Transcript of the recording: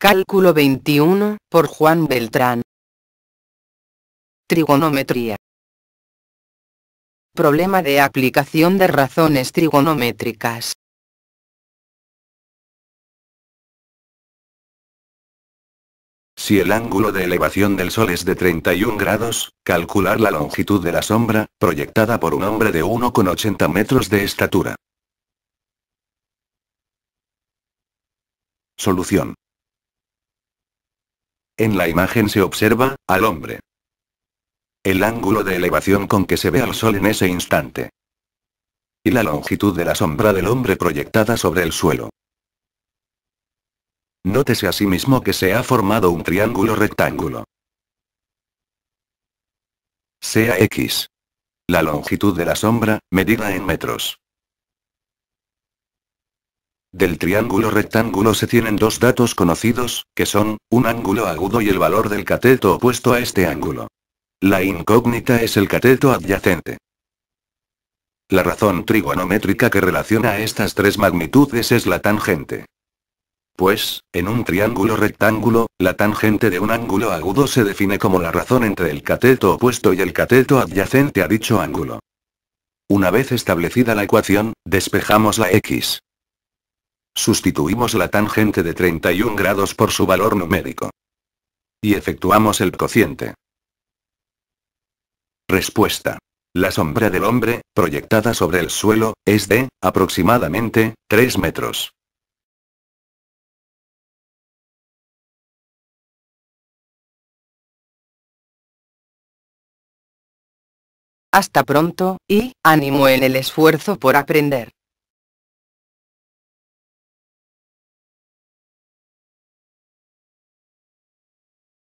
Cálculo 21, por Juan Beltrán. Trigonometría. Problema de aplicación de razones trigonométricas. Si el ángulo de elevación del Sol es de 31 grados, calcular la longitud de la sombra, proyectada por un hombre de 1,80 metros de estatura. Solución. En la imagen se observa, al hombre. El ángulo de elevación con que se ve al sol en ese instante. Y la longitud de la sombra del hombre proyectada sobre el suelo. Nótese asimismo que se ha formado un triángulo rectángulo. Sea X. La longitud de la sombra, medida en metros. Del triángulo rectángulo se tienen dos datos conocidos, que son, un ángulo agudo y el valor del cateto opuesto a este ángulo. La incógnita es el cateto adyacente. La razón trigonométrica que relaciona estas tres magnitudes es la tangente. Pues, en un triángulo rectángulo, la tangente de un ángulo agudo se define como la razón entre el cateto opuesto y el cateto adyacente a dicho ángulo. Una vez establecida la ecuación, despejamos la x. Sustituimos la tangente de 31 grados por su valor numérico. Y efectuamos el cociente. Respuesta. La sombra del hombre, proyectada sobre el suelo, es de, aproximadamente, 3 metros. Hasta pronto, y, ánimo en el esfuerzo por aprender.